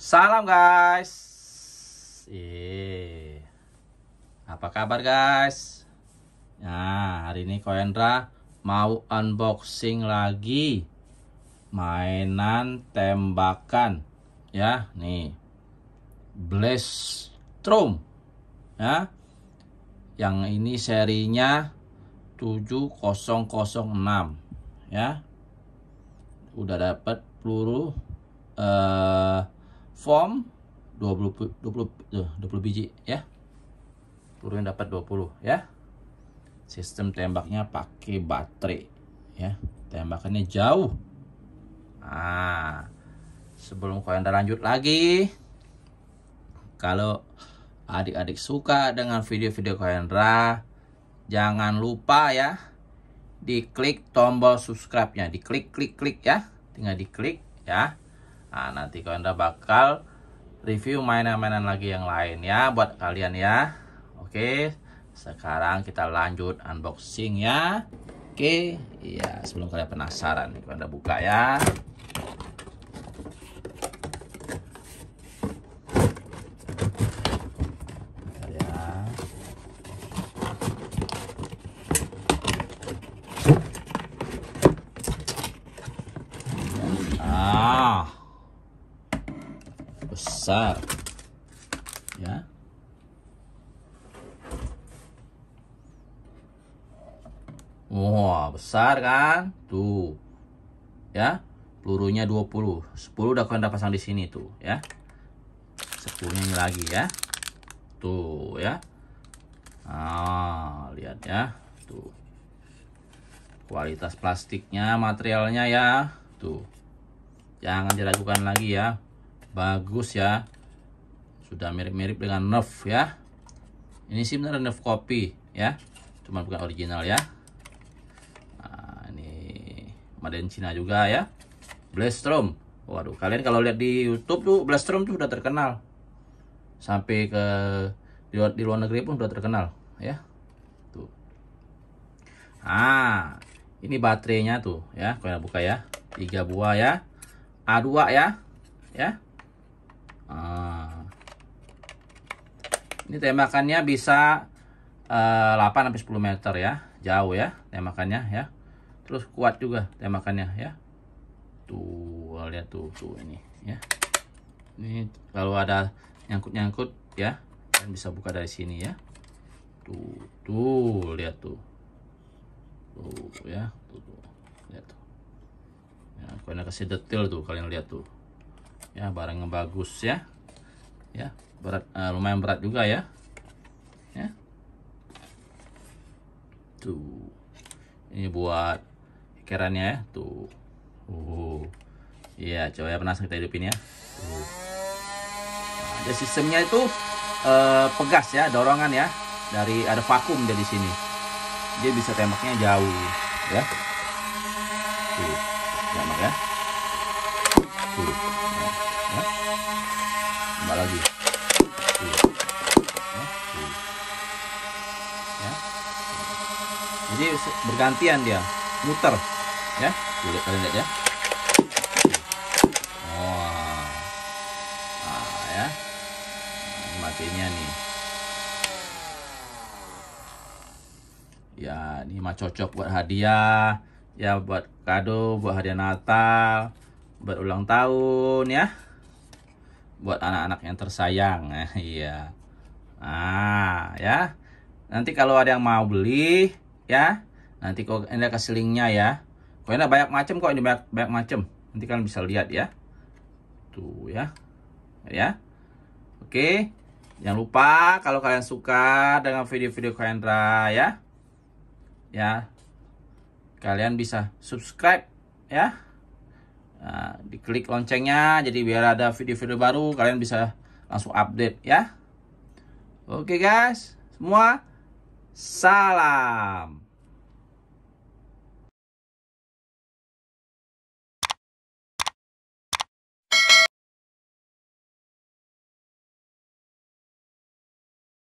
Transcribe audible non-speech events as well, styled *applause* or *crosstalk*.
Salam guys. Eh. Apa kabar guys? Nah, hari ini Koendra mau unboxing lagi mainan tembakan ya, nih. Blastrom. Ya. Yang ini serinya 7006 ya. Udah dapat peluru eh uh, form 20 20 20 biji ya. Peluru yang dapat 20 ya. Sistem tembaknya pakai baterai ya. Tembakannya jauh. Ah. Sebelum kalian lanjut lagi kalau adik-adik suka dengan video-video Kohendra, jangan lupa ya diklik tombol subscribe-nya, diklik klik klik ya. Tinggal diklik ya. Nah, nanti udah bakal review mainan-mainan lagi yang lain ya buat kalian ya. Oke, sekarang kita lanjut unboxing ya. Oke, iya sebelum kalian penasaran, udah buka ya. besar. Ya. Wah, wow, besar kan? Tuh. Ya. Pelurunya 20. 10 udah kalian udah pasang di sini tuh, ya. 10 ini lagi ya. Tuh, ya. Ah, lihat ya. Tuh. Kualitas plastiknya, materialnya ya. Tuh. Jangan diragukan lagi ya bagus ya sudah mirip-mirip dengan Nerf ya ini sih benar Nerf copy ya cuman bukan original ya nah, ini Maden Cina juga ya Blastrom waduh kalian kalau lihat di YouTube tuh Blastrom tuh udah terkenal sampai ke di luar, di luar negeri pun udah terkenal ya tuh ah ini baterainya tuh ya kalian buka ya tiga buah ya A2 ya ya Ah. Ini tembakannya bisa uh, eh, 8 sampai 10 meter ya, jauh ya tembakannya ya. Terus kuat juga tembakannya ya. Tuh, lihat tuh tuh ini ya. Ini kalau ada nyangkut-nyangkut ya, Dan bisa buka dari sini ya. Tuh, tuh lihat tuh. Tuh ya, tuh, tuh. lihat tuh. Ya, karena kasih detail tuh kalian lihat tuh ya barangnya bagus ya ya berat uh, lumayan berat juga ya ya tuh ini buat kerannya ya tuh uh iya coba ya penasaran kita hidupin ya tuh. Nah, ada sistemnya itu uh, pegas ya dorongan ya dari ada vakum dari sini dia bisa tembaknya jauh ya tuh tembak ya tuh tambah lagi iya. Ya, iya. Ya. jadi bergantian dia muter ya tuh, lihat kalian lihat ya wow ah, ya nah, ini matinya nih ya ini mah cocok buat hadiah ya buat kado buat hadiah Natal buat ulang tahun ya buat anak-anak yang tersayang. *laughs* Nah, iya. ah, ya. Nanti kalau ada yang mau beli, ya. Nanti kok ini kasih linknya ya. Kok ini banyak macam kok ini banyak, banyak macam. Nanti kalian bisa lihat ya. Tuh ya. Ya. Oke. Jangan lupa kalau kalian suka dengan video-video Kendra ya. Ya. Kalian bisa subscribe ya. Nah, diklik loncengnya jadi biar ada video-video baru kalian bisa langsung update ya. Oke guys, semua salam.